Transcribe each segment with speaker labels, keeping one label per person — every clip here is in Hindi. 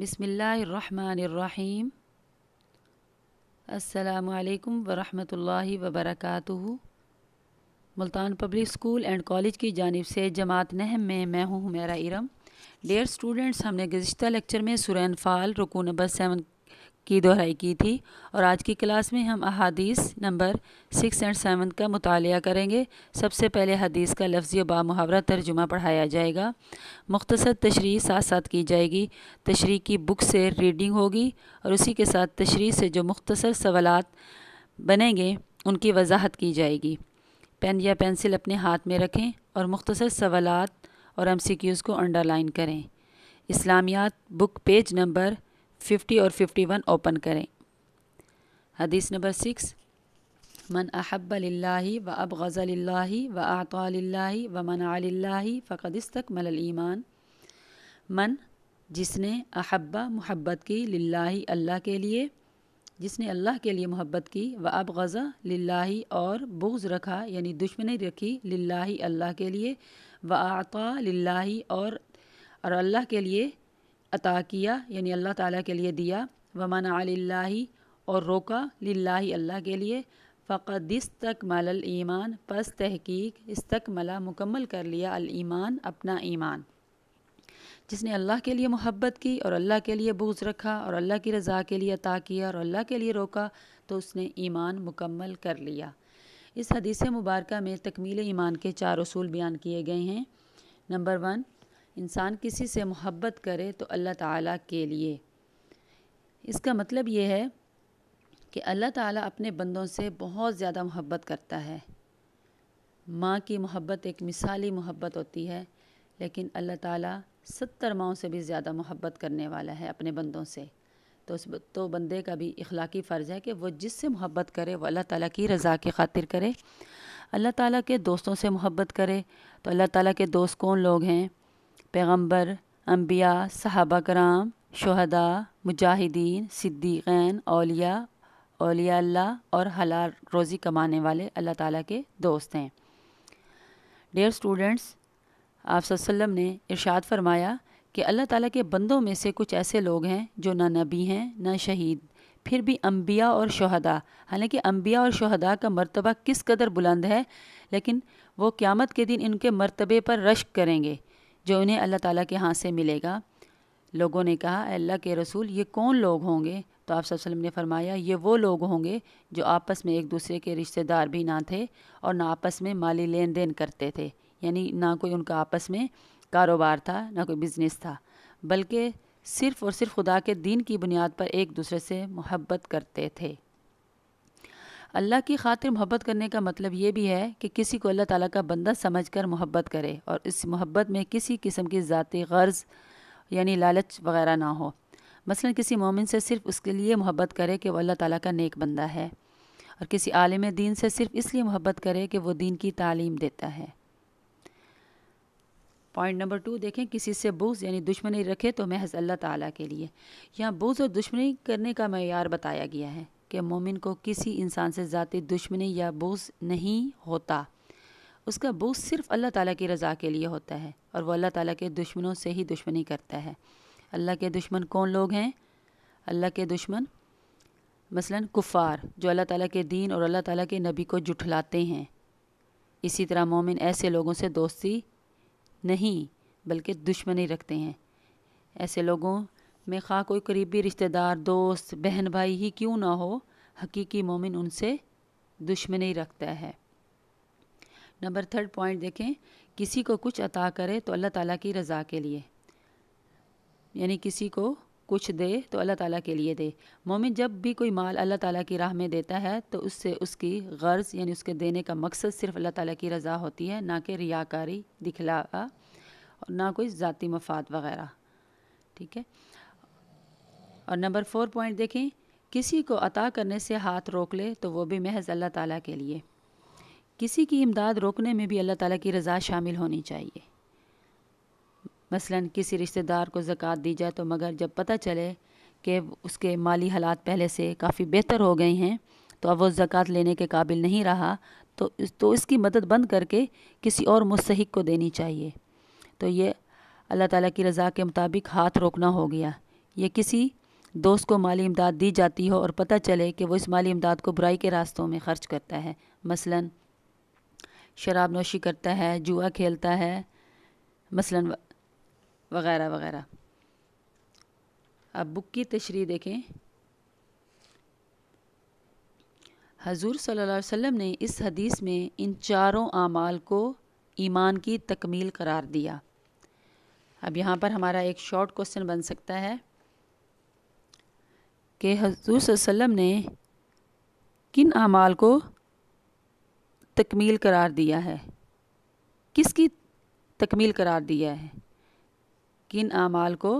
Speaker 1: बिसमीम् अल्लाम वरहमल वबरक Multan public school and college की जानब से जमात नहम में मैं हूँ हुमेरा इरम डेयर स्टूडेंट्स हमने गज्त लेक्चर में सुरैन फ़ाल रुकू नंबर सेवन की दोहराई की थी और आज की क्लास में हम अहादीस नंबर सिक्स एंड सेवन का मुताल करेंगे सबसे पहले हदीस का लफ्ज़ी बा मुहावरा तर्जुमा पढ़ाया जाएगा मुख्तसर तशरी साथ साथ की जाएगी तशरी की बुक से रीडिंग होगी और उसी के साथ तशरी से जो मुख्तसर सवालत बनेंगे उनकी वजाहत की जाएगी पेन या पेंसिल अपने हाथ में रखें और मुख्तर सवालत और एम सी क्यूज़ को अंडरलाइन करें इस्लामियात बुक पेज नंबर फ़िफ्टी और फिफ्टी वन ओपन करें हदीस नंबर सिक्स मन अहब लाही व अब लाही व आतलाही व मन आल्लाही फ़क़दस्तक मल ईमान मन जिसने अहब्बा मोहब्बत की लाही अल्लाह के लिए जिसने अल्लाह के लिए मोहब्बत की व अब गज़ा लाही और बुग्ज़ रखा यानी दुश्मनी रखी लाही अल्लाह के लिए व आता लाही और और अल्लाह के लिए अता किया यानी अल्लाह ताला के लिए दिया वमाना अल्ला और रोका लाही अल्लाह के लिए फ़कद तक मल ईमान पस तहकीक इस तक मला मुकम्मल कर लिया ईमान अपना ईमान जिसने अल्लाह के लिए मोहब्बत की और अल्लाह के लिए बोझ रखा और अल्लाह की रज़ा के लिए अता किया और अल्लाह के लिए रोका तो उसने ईमान मुकम्मल कर लिया इस हदीस मुबारक में तकमील ईमान के चार असूल बयान किए गए हैं नंबर वन इंसान किसी से मोहब्बत करे तो अल्लाह ताला के लिए इसका मतलब ये है कि अल्लाह ताला अपने बंदों से बहुत ज़्यादा मोहब्बत करता है माँ की मोहब्बत एक मिसाली मोहब्बत होती है लेकिन अल्लाह ताला सत्तर माओं से भी ज़्यादा मोहब्बत करने वाला है अपने बंदों से तो उस तो बंदे का भी इखलाकी फ़र्ज़ है कि वो जिससे मोहब्बत करे वो अल्लाह ताला की रज़ा की खातिर करे अल्लाह ताला के दोस्तों से मोहब्बत करे तो अल्लाह ताला के दोस्त कौन लोग हैं पैगंबर अम्बिया सहाबा कराम शहदा मुजाहिदीन सिद्दीक़ैन अलिया अलिया अल्लाह और हलाल रोज़ी कमाने वाले अल्लाह ताला के दोस्त हैं डेयर स्टूडेंट्स आप सल्लम ने इरशाद फरमाया कि अल्लाह ताला के बंदों में से कुछ ऐसे लोग हैं जो ना नबी हैं ना शहीद फिर भी अम्बिया और शहदा हालांकि अम्बिया और शहदा का मर्तबा किस कदर बुलंद है लेकिन वो क़्यामत के दिन इनके मर्तबे पर रश्क करेंगे जो इन्हें अल्लाह ताला के हाथ से मिलेगा लोगों ने कहा अल्लाह के रसूल ये कौन लोग होंगे तो आप वसल्लम ने फरमाया ये वो लोग होंगे जो आपस में एक दूसरे के रिश्तेदार भी ना थे और ना आपस में माली लेन देन करते थे यानी ना कोई उनका आपस में कारोबार था ना कोई बिज़नेस था बल्कि सिर्फ़ और सिर्फ खुदा के दीन की बुनियाद पर एक दूसरे से मोहब्बत करते थे अल्लाह की खातिर मोहब्बत करने का मतलब ये भी है कि किसी को अल्लाह ताला का बंदा समझ कर मोहब्बत करे और इस मोहब्बत में किसी किस्म की ज़ाती गर्ज यानी लालच वगैरह ना हो मसलन किसी मोमिन से सिर्फ उसके लिए मोहब्बत करे कि वह अल्लाह ताला का नेक बंदा है और किसी आलिम दीन से सिर्फ इसलिए मोहब्बत करे कि वो दीन की तालीम देता है पॉइंट नंबर टू देखें किसी से बोझ यानी दुश्मनी रखे तो महज अल्लाह ताला के लिए यहाँ बोझ और दुश्मनी करने का मैार बताया गया है कि मोमिन को किसी इंसान से ज़ाती दुश्मनी या बोझ नहीं होता उसका बोझ सिर्फ अल्लाह ताला की रज़ा के लिए होता है और वह अल्लाह ताला के दुश्मनों से ही दुश्मनी करता है अल्लाह के दुश्मन कौन लोग हैं अल्लाह के दुश्मन मसलन कुफ़ार जो अल्लाह ताला के दीन और अल्लाह ताला के नबी को जुठलाते हैं इसी तरह मोमिन ऐसे लोगों से दोस्ती नहीं बल्कि दुश्मनी रखते हैं ऐसे लोगों में खा कोई करीबी रिश्तेदार दोस्त बहन भाई ही क्यों ना हो हकीकी मोमिन उनसे दुश्मनी रखता है नंबर थर्ड पॉइंट देखें किसी को कुछ अता करे तो अल्लाह ताला की रज़ा के लिए यानी किसी को कुछ दे तो अल्लाह ताला के लिए दे मोमिन जब भी कोई माल अल्लाह ताला की राह में देता है तो उससे उसकी गर्ज़ यानी उसके देने का मकसद सिर्फ अल्लाह ताला की रज़ा होती है ना कि रियाकारी दिखलावा और ना कोई ज़ाती मफाद वगैरह ठीक है और नंबर फोर पॉइंट देखें किसी को अता करने से हाथ रोक ले तो वो भी महज अल्लाह ताला के लिए किसी की इमदाद रोकने में भी अल्लाह ताला की रज़ा शामिल होनी चाहिए मसलन किसी रिश्तेदार को ज़क़़त दी जाए तो मगर जब पता चले कि उसके माली हालात पहले से काफ़ी बेहतर हो गए हैं तो अब वो ज़क़़त लेने के काबिल नहीं रहा तो इस तो इसकी मदद बंद करके किसी और मुस्क को देनी चाहिए तो ये अल्लाह ताला की रज़ा के मुताबिक हाथ रोकना हो गया ये किसी दोस्त को माली इमदाद दी जाती हो और पता चले कि वो इस माली इमदाद को बुराई के रास्तों में ख़र्च करता है मसलन शराब नोशी करता है जुआ खेलता है मसलन वगैरह वगैरह अब बुक की तशरी देखें हजूर सल्लल्लाहु अलैहि वसल्लम ने इस हदीस में इन चारों आमाल को ईमान की तकमील करार दिया अब यहाँ पर हमारा एक शॉर्ट क्वेश्चन बन सकता है कि हजूर वसम ने किन अमाल को तकमील करार दिया है किसकी तकमील करार दिया है किन अमाल को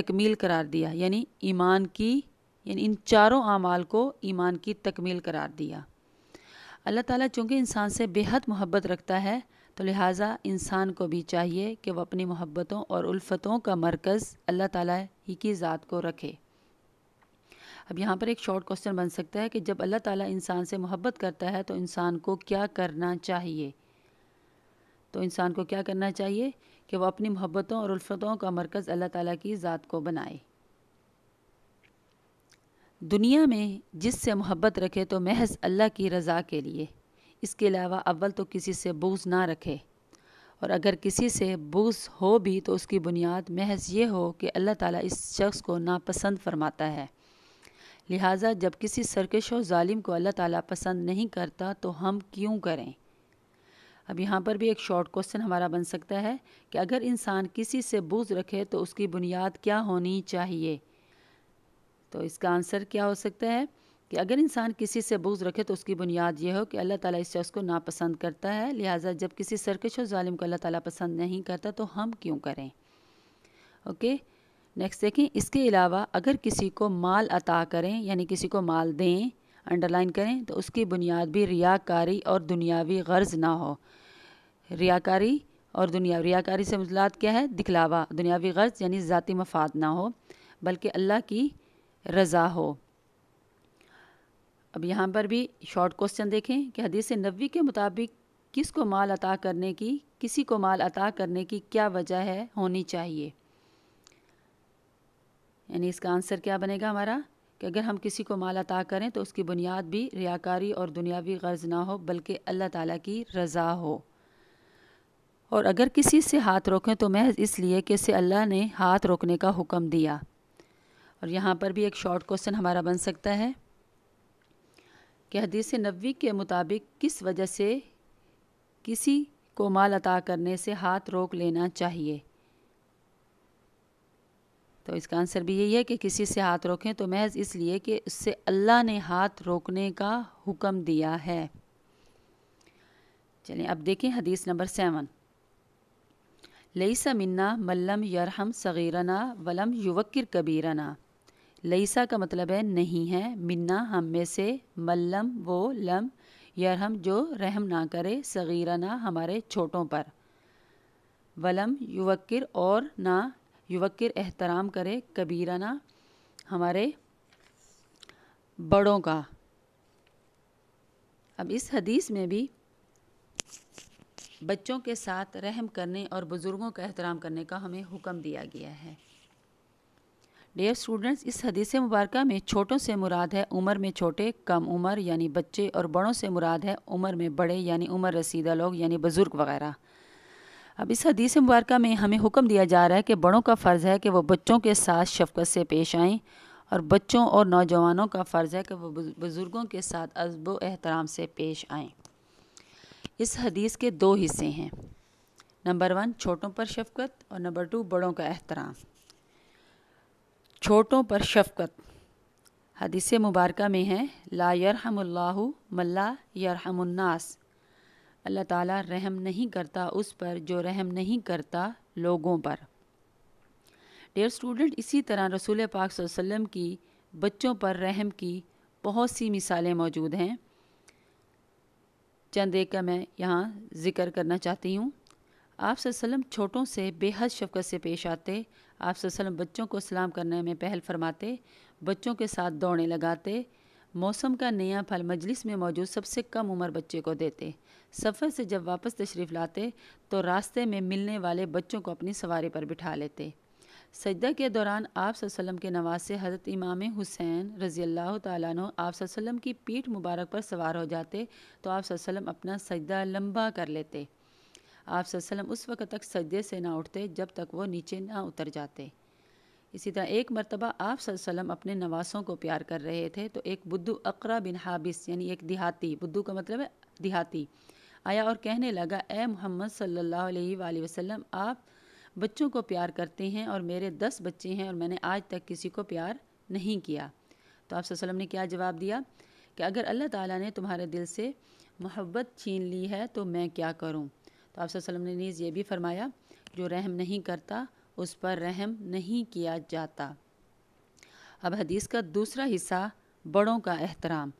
Speaker 1: तकमील करार दिया यानी ईमान की यानी इन चारों अमाल को ईमान की तकमील करार दिया अल्लाह ताला चूँकि इंसान से बेहद मोहब्बत रखता है तो लिहाजा इंसान को भी चाहिए कि वह अपनी मोहब्बतों और उल्फतों का मरकज़ अल्लाह ताला ही की ज़ात को रखे अब यहाँ पर एक शॉर्ट क्वेश्चन बन सकता है कि जब अल्लाह ताला इंसान से मोहब्बत करता है तो इंसान को क्या करना चाहिए तो इंसान को क्या करना चाहिए कि वह अपनी मोहब्बतों और उल्फतों का मरकज़ अल्लाह ताला की ज़ात को बनाए दुनिया में जिससे मोहब्बत रखे तो महज अल्लाह की रज़ा के लिए इसके अलावा अव्वल तो किसी से बूझ ना रखे और अगर किसी से बूझ हो भी तो उसकी बुनियाद महज ये हो कि अल्लाह ताला इस शख्स को नापसंद फरमाता है लिहाजा जब किसी सरकश और ालिम को अल्लाह ताला पसंद नहीं करता तो हम क्यों करें अब यहाँ पर भी एक शॉर्ट क्वेश्चन हमारा बन सकता है कि अगर इंसान किसी से बूझ रखे तो उसकी बुनियाद क्या होनी चाहिए तो इसका आंसर क्या हो सकता है कि अगर इंसान किसी से बोझ रखे तो उसकी बुनियाद यह हो कि अल्लाह ताला इस शख्स को नापसंद करता है लिहाजा जब किसी सरकश और जालिम को अल्लाह ताला पसंद नहीं करता तो हम क्यों करें ओके नेक्स्ट देखें इसके अलावा अगर किसी को माल अता करें यानी किसी को माल दें अंडरलाइन करें तो उसकी बुनियाद भी रियाकारी और दुनियावी गर्ज ना हो रियाकारी और दुनिया रियाकारी से मुजलात मतलब क्या है दिखलावा दुनियावी गर्ज यानी ज़ाती मफाद ना हो बल्कि अल्लाह की रज़ा हो अब यहाँ पर भी शॉर्ट क्वेश्चन देखें कि हदीस नबी के मुताबिक किस को माल अता करने की किसी को माल अता करने की क्या वजह है होनी चाहिए यानी इसका आंसर क्या बनेगा हमारा कि अगर हम किसी को माल अता करें तो उसकी बुनियाद भी रियाकारी और दुनियावी गर्ज ना हो बल्कि अल्लाह ताला की रज़ा हो और अगर किसी से हाथ रोकें तो महज इसलिए कि इसे अल्लाह ने हाथ रोकने का हुक्म दिया और यहाँ पर भी एक शॉर्ट क्वेश्चन हमारा बन सकता है कि हदीस नबी के मुताबिक किस वजह से किसी को माल अता करने से हाथ रोक लेना चाहिए तो इसका आंसर भी यही है कि किसी से हाथ रोकें तो महज इसलिए कि उससे अल्लाह ने हाथ रोकने का हुक्म दिया है चलिए अब देखें हदीस नंबर सेवन लईसा मन्ना मल्लम यरहम सगीरना वलम युवक्र कबीरना लईसा का मतलब है नहीं है मिन्ना हम में से मल्लम वो लम यरहम जो रहम ना करे सगीरना हमारे छोटों पर वलम युवक्र और ना युवक्र एहतराम करे कबीराना हमारे बड़ों का अब इस हदीस में भी बच्चों के साथ रहम करने और बुज़ुर्गों का एहतराम करने का हमें हुक्म दिया गया है डेयर स्टूडेंट्स इस हदीस मुबारक में छोटों से मुराद है उम्र में छोटे कम उम्र यानी बच्चे और बड़ों से मुराद है उम्र में बड़े यानी उम्र रसीदा लोग यानी बुज़ुर्ग वगैरह अब इस हदीस मुबारक में हमें हुक्म दिया जा रहा है कि बड़ों का फ़र्ज़ है कि वह बच्चों के साथ शफकत से पेश आएँ और बच्चों और नौजवानों का फ़र्ज़ है कि वह बुज़ुर्गों के साथ अजब एहतराम से पेश आएँ इस हदीस के दो हिस्से हैं नंबर वन छोटों पर शफकत और नंबर टू बड़ों का एहतराम छोटों पर शफकत हदीस मुबारक में है ला यरहमल्लाहु मल्ला यरहमन्नास अल्लाह ताला रहम नहीं करता उस पर जो रहम नहीं करता लोगों पर डेयर स्टूडेंट इसी तरह रसूल पाक वसल्लम की बच्चों पर रहम की बहुत सी मिसालें मौजूद हैं चंद एक का मैं यहाँ ज़िक्र करना चाहती हूँ आप छोटों से बेहद शफकत से पेश आते आप बच्चों को सलाम करने में पहल फरमाते बच्चों के साथ दौड़े लगाते मौसम का नया फल मजलिस में मौजूद सबसे कम उम्र बच्चे को देते सफ़र से जब वापस तशरीफ़ लाते तो रास्ते में मिलने वाले बच्चों को अपनी सवारी पर बिठा लेते सजदा के दौरान आप वसल्लम के नवासे हज़रत इमाम हुसैन रज़ी अल्लाह तु आप की पीठ मुबारक पर सवार हो जाते तो आप अपना सजदा लंबा कर लेते आप उस वक्त तक सजदे से ना उठते जब तक वो नीचे ना उतर जाते इसी तरह एक मरतबा आप अपने नवासों को प्यार कर रहे थे तो एक बुद्धू अकरा बिन हाबिस यानी एक देहाती बुद्धू का मतलब है देहाती आया और कहने लगा ए मोहम्मद सल्लल्लाहु अलैहि वसल्लम आप बच्चों को प्यार करते हैं और मेरे दस बच्चे हैं और मैंने आज तक किसी को प्यार नहीं किया तो आप ने क्या जवाब दिया कि अगर अल्लाह ताला ने तुम्हारे दिल से मोहब्बत छीन ली है तो मैं क्या करूं तो आप ने नीज़ ये भी फरमाया जो रहम नहीं करता उस पर रहम नहीं किया जाता अब हदीस का दूसरा हिस्सा बड़ों का एहतराम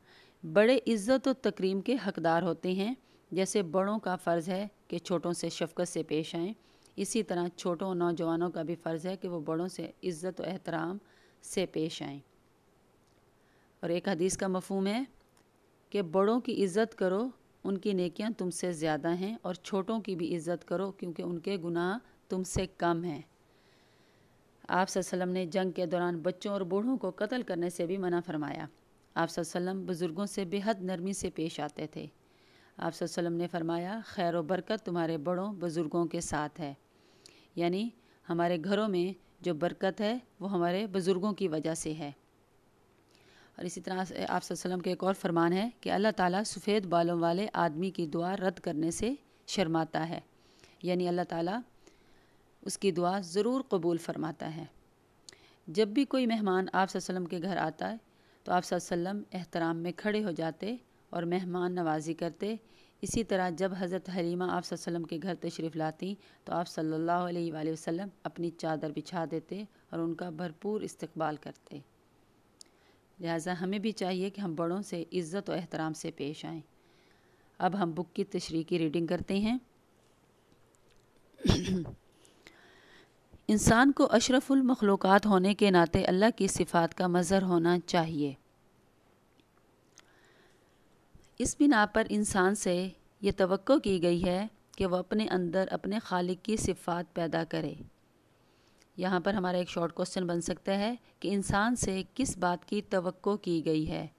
Speaker 1: बड़े इज़्ज़त और तकरीम के हकदार होते हैं जैसे बड़ों का फ़र्ज़ है कि छोटों से शफकत से पेश आएँ इसी तरह छोटों और नौजवानों का भी फ़र्ज़ है कि वो बड़ों से इज़्ज़त और एहतराम से पेश आएँ और एक हदीस का मफहम है कि बड़ों की इज़्ज़त करो उनकी नेकियां तुमसे ज़्यादा हैं और छोटों की भी इज़्ज़त करो क्योंकि उनके गुनाह तुमसे कम हैं आप ने जंग के दौरान बच्चों और बूढ़ों को कत्ल करने से भी मना फरमाया आप बुज़ुर्गों से बेहद नरमी से पेश आते थे आप ने फरमाया खैर बरकत तुम्हारे बड़ों बुज़ुर्गों के साथ है यानी हमारे घरों में जो बरकत है वो हमारे बुज़ुर्गों की वजह से है और इसी तरह आप के एक और फरमान है कि अल्लाह ताला सफ़ेद बालों वाले आदमी की दुआ रद्द करने से शर्माता है यानी अल्लाह ताला उसकी दुआ ज़रूर कबूल फरमाता है जब भी कोई मेहमान आप के घर आता है तो आप एहतराम में खड़े हो जाते और मेहमान नवाजी करते इसी तरह जब हज़रत हलीमा आप सल्लम के घर तशरीफ़ लाती तो आप सल्लल्लाहु अलैहि वसल्लम अपनी चादर बिछा देते और उनका भरपूर इस्तकबाल करते लिहाजा हमें भी चाहिए कि हम बड़ों से इज़्ज़त और एहतराम से पेश आएँ अब हम बुक की तशरी की रीडिंग करते हैं इंसान को अशरफुल होने के नाते अल्लाह की सिफात का मज़र होना चाहिए इस बिना पर इंसान से ये तो की गई है कि वह अपने अंदर अपने खालिक की सिफात पैदा करे यहाँ पर हमारा एक शॉर्ट क्वेश्चन बन सकता है कि इंसान से किस बात की तो की गई है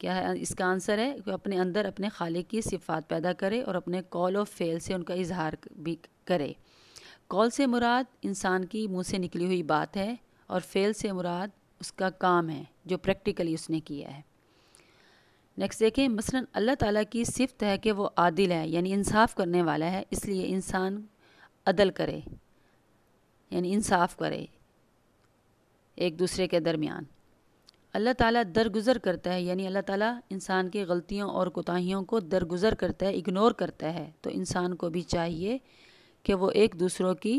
Speaker 1: क्या है इसका आंसर है कि अपने अंदर अपने खाले की सिफात पैदा करे और अपने कॉल ऑफ फेल से उनका इजहार भी करे कॉल से मुराद इंसान की मुंह से निकली हुई बात है और फेल से मुराद उसका काम है जो प्रैक्टिकली उसने किया है नेक्स्ट देखें मसलन अल्लाह ताला की सिफत है कि वो आदिल है यानी इंसाफ करने वाला है इसलिए इंसान अदल करे यानी इंसाफ करे एक दूसरे के दरमियान अल्लाह ताला दरगुजर करता है यानी अल्लाह ताला इंसान की गलतियों और कोताहियों को दरगुजर करता है इग्नोर करता है तो इंसान को भी चाहिए कि वो एक दूसरों की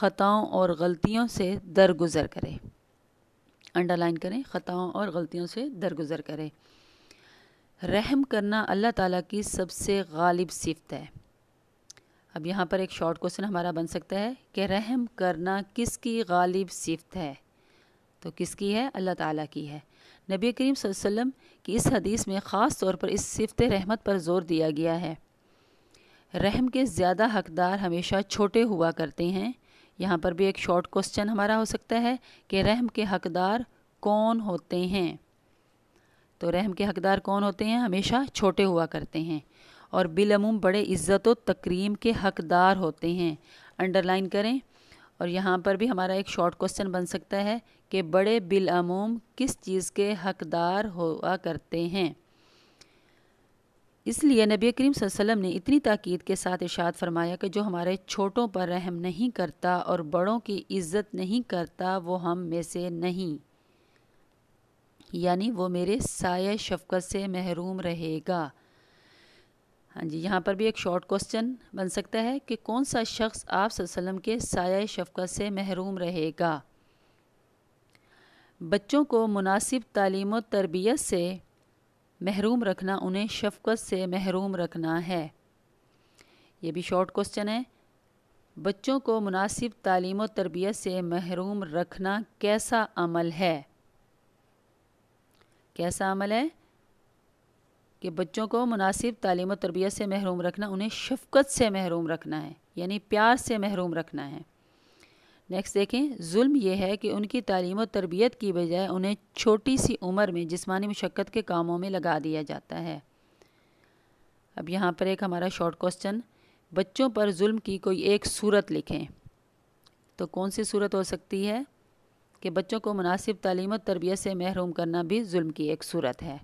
Speaker 1: ख़ताओं और गलतियों से दरगुजर करे अंडरलाइन करें ख़ताओं और गलतियों से दरगुजर करें रहम करना अल्लाह ताला की सबसे गालिब सिफत है अब यहाँ पर एक शॉर्ट क्वेश्चन हमारा बन सकता है कि रहम करना किसकी गालिब सिफत है तो किसकी है अल्लाह ताला की है नबी करीम वसल्लम की इस हदीस में ख़ास तौर पर इस सिफत रहमत पर ज़ोर दिया गया है रहम के ज़्यादा हकदार हमेशा छोटे हुआ करते हैं यहाँ पर भी एक शॉर्ट क्वेश्चन हमारा हो सकता है कि रहम के हकदार कौन होते हैं तो रहम के हकदार कौन होते हैं हमेशा छोटे हुआ करते हैं और बिलमूम बड़े इज़्ज़त व के हकदार होते हैं अंडरलाइन करें और यहाँ पर भी हमारा एक शॉर्ट क्वेश्चन बन सकता है कि बड़े बिलमूम किस चीज़ के हकदार हुआ करते हैं इसलिए नबी करीम वसल्लम ने इतनी ताक़ीद के साथ इशाद फरमाया कि जो हमारे छोटों पर रहम नहीं करता और बड़ों की इज़्ज़त नहीं करता वो हम में से नहीं यानी वो मेरे साय शफकत से महरूम रहेगा हाँ जी यहाँ पर भी एक शॉर्ट क्वेश्चन बन सकता है कि कौन सा शख्स आप वसल्लम के साय शफकत से महरूम रहेगा बच्चों को मुनासिब तालीम व तरबियत से महरूम रखना उन्हें शफकत से महरूम रखना है ये भी शॉर्ट क्वेश्चन है बच्चों को मुनासिब तालीम व तरबियत से महरूम रखना कैसा अमल है कैसा अमल है कि बच्चों को मुनासिब तालीम और तरबियत से महरूम रखना उन्हें शफकत से महरूम रखना है यानी प्यार से महरूम रखना है नेक्स्ट देखें जुल्म यह है कि उनकी तालीम और तरबियत की बजाय उन्हें छोटी सी उम्र में जिसमानी मशक्क़त के कामों में लगा दिया जाता है अब यहाँ पर एक हमारा शॉर्ट क्वेश्चन बच्चों पर जुल्म की कोई एक सूरत लिखें तो कौन सी सूरत हो सकती है कि बच्चों को मुनासिब तालीम और तरबियत से महरूम करना भी जुल्म की एक सूरत है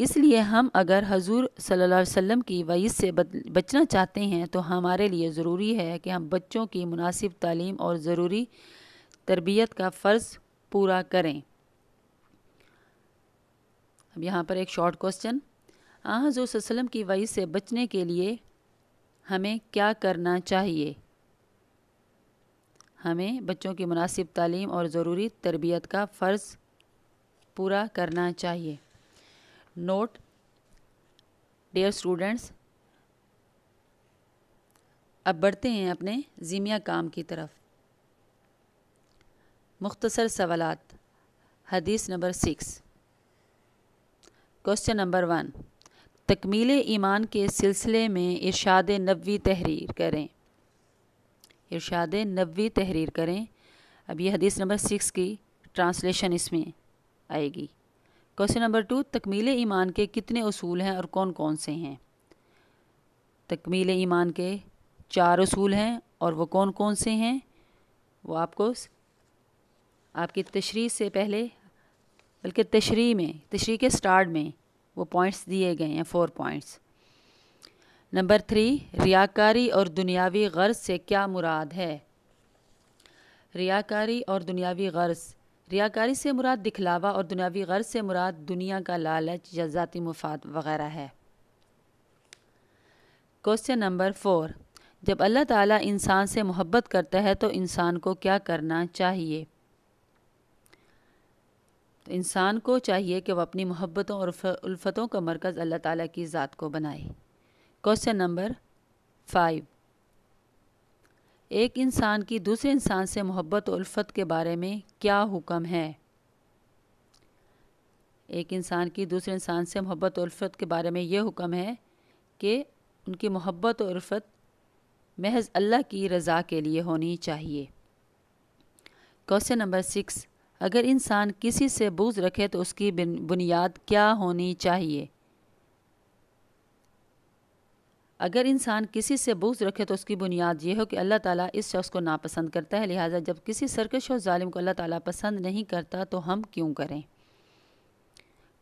Speaker 1: इसलिए हम अगर हजूर सल्लल्लाहु अलैहि वसल्लम की वईस से बचना चाहते हैं तो हमारे लिए ज़रूरी है कि हम बच्चों की मुनासिब तालीम और ज़रूरी तरबियत का फ़र्ज़ पूरा करें अब यहाँ पर एक शॉर्ट क्वेश्चन आ हाँ, हजूर वसल्लम की वईस से बचने के लिए हमें क्या करना चाहिए हमें बच्चों की मुनासिब तालीम और ज़रूरी तरबियत का फ़र्ज़ पूरा करना चाहिए नोट dear स्टूडेंट्स अब बढ़ते हैं अपने जीमिया काम की तरफ मुख्तसर सवाल हदीस number six question number one तकमील ईमान के सिलसिले में इरशाद नबी तहरीर करें इरशाद नबी तहरीर करें अब यह हदीस नंबर सिक्स की ट्रांसलेशन इसमें आएगी क्वेश्चन नंबर टू तकमील ईमान के कितने असूल हैं और कौन कौन से हैं तकमील ईमान के चार असूल हैं और वो कौन कौन से हैं वो आपको आपकी तशरी से पहले बल्कि तशरी में तशरी के स्टार्ट में वो पॉइंट्स दिए गए हैं फोर पॉइंट्स नंबर थ्री रियाकारी और दुनियावी गर्ज से क्या मुराद है रियाकारी और दुनियावी गर्ज रियाकारी से मुराद दिखलावा और दुनियावी गर्ज से मुराद दुनिया का लालच या ज़ाती मुफाद वगैरह है क्वेश्चन नंबर फोर जब अल्लाह ताला इंसान से मोहब्बत करता है तो इंसान को क्या करना चाहिए तो इंसान को चाहिए कि वह अपनी मोहब्बतों और उल्फतों का मरकज़ अल्लाह ताला की ज़ात को बनाए क्वेश्चन नंबर फाइव एक इंसान की दूसरे इंसान से मोहब्बत उल्फत के बारे में क्या हुक्म है एक इंसान की दूसरे इंसान से मोहब्बत उल्फत के बारे में यह हुक्म है कि उनकी मोहब्बत उल्फत महज अल्लाह की रज़ा के लिए होनी चाहिए क्वेश्चन नंबर सिक्स अगर इंसान किसी से बूझ रखे तो उसकी बुनियाद क्या होनी चाहिए अगर इंसान किसी से बूझ रखे तो उसकी बुनियाद यह हो कि अल्लाह ताला इस शख्स को नापसंद करता है लिहाजा जब किसी सरकश और जालिम को अल्लाह ताला पसंद नहीं करता तो हम क्यों करें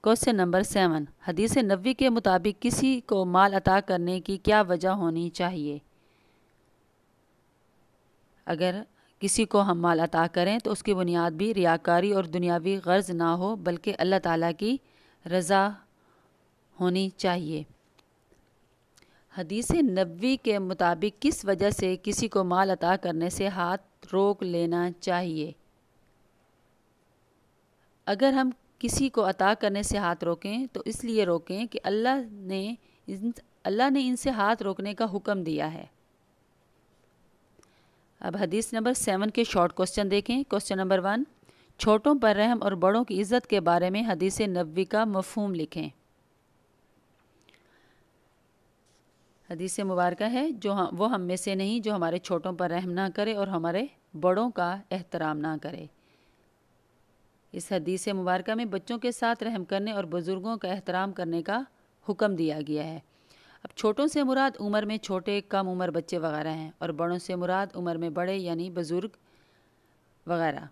Speaker 1: क्वेश्चन नंबर सेवन हदीस नबी के मुताबिक किसी को माल अता करने की क्या वजह होनी चाहिए अगर किसी को हम माल अता करें तो उसकी बुनियाद भी रियाकारी और दुनियावी गर्ज ना हो बल्कि अल्लाह ताला की रज़ा होनी चाहिए हदीस नबी के मुताबिक किस वजह से किसी को माल अता करने से हाथ रोक लेना चाहिए अगर हम किसी को अता करने से हाथ रोकें तो इसलिए रोकें कि अल्लाह ने अल्लाह ने इनसे हाथ रोकने का हुक्म दिया है अब हदीस नंबर सेवन के शॉर्ट क्वेश्चन देखें क्वेश्चन नंबर वन छोटों पर रहम और बड़ों की इज़्ज़त के बारे में हदीस नबी का मफहम लिखें हदीस मुबारक है जो हम वो हम में से नहीं जो हमारे छोटों पर रहम ना करे और हमारे बड़ों का एहतराम ना करे इस हदीस मुबारक में बच्चों के साथ रहम करने और बुज़ुर्गों का एहतराम करने का हुक्म दिया गया है अब छोटों से मुराद उम्र में छोटे कम उम्र बच्चे वगैरह हैं और बड़ों से मुराद उम्र में बड़े यानी बुज़ुर्ग वगैरह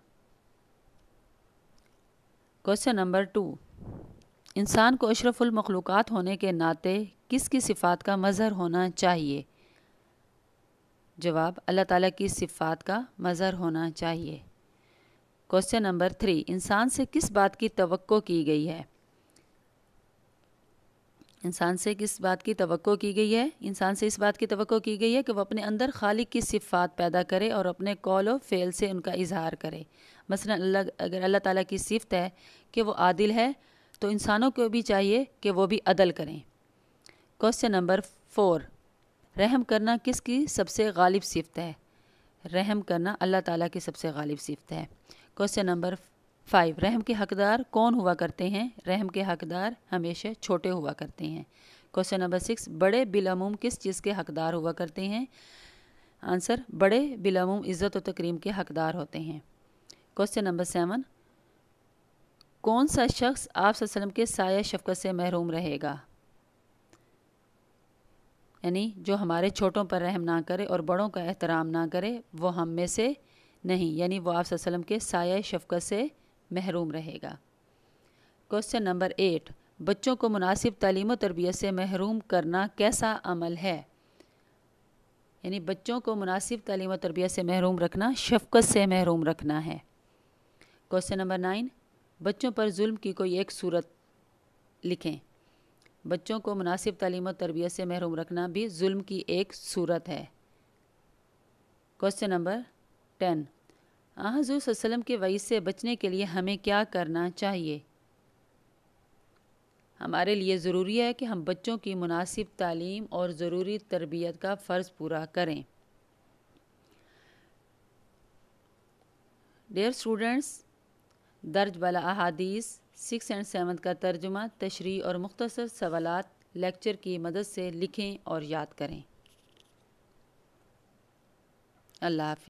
Speaker 1: क्वेश्चन नंबर टू इंसान को अशरफुलमखलूक होने के नाते किस की सिफ़ात का मज़हर होना चाहिए जवाब अल्लाह ताला की सिफ़ात का मज़हर होना चाहिए क्वेश्चन नंबर थ्री इंसान से किस बात की तवक्को की गई है इंसान से किस बात की तवक्को की गई है इंसान से इस बात की तवक्को की गई है कि वह अपने अंदर खालिक की सिफ़ात पैदा करे और अपने कौल और फेल से उनका इजहार करे मसलन अल्लाह अगर अल्लाह ताला की सिफत है कि वो आदिल है तो इंसानों को भी चाहिए कि वो भी अदल करें क्वेश्चन नंबर फोर रहम करना किसकी सबसे गालिब सिफत है रहम करना अल्लाह ताला की सबसे गालिब सिफत है क्वेश्चन नंबर फाइव रहम के हकदार कौन हुआ करते हैं रहम के हकदार हमेशा छोटे हुआ करते हैं क्वेश्चन नंबर सिक्स बड़े बिलमूम किस चीज़ के हकदार हुआ करते हैं आंसर बड़े बिलमूम इज़्ज़त व तकरीम के हकदार होते हैं क्वेश्चन नंबर सेवन कौन सा शख्स आप वसल्लम के साया शफकत से महरूम रहेगा यानी जो हमारे छोटों पर रहम ना करे और बड़ों का एहतराम ना करे वो हम में से नहीं यानी वो आप वसल्लम के साया शफकत से महरूम रहेगा क्वेश्चन नंबर एट बच्चों को मुनासिब तलीम तरबियत से महरूम करना कैसा अमल है यानी बच्चों को मुनासिब तलीम तरबियत से महरूम रखना शफकत से महरूम रखना है क्वेश्चन नंबर नाइन बच्चों पर जुल्म की कोई एक सूरत लिखें बच्चों को मुनासिब तलीम और तरबियत से महरूम रखना भी जुल्म की एक सूरत है क्वेश्चन नंबर टेन आजू वसलम के वईस से बचने के लिए हमें क्या करना चाहिए हमारे लिए ज़रूरी है कि हम बच्चों की मुनासिब तालीम और ज़रूरी तरबियत का फ़र्ज़ पूरा करें डेयर स्टूडेंट्स दर्ज वाला अहादीस सिक्स एंड सेवन का तर्जुमा तशरी और मुख्तसर सवाल लेक्चर की मदद से लिखें और याद करें अल्लाह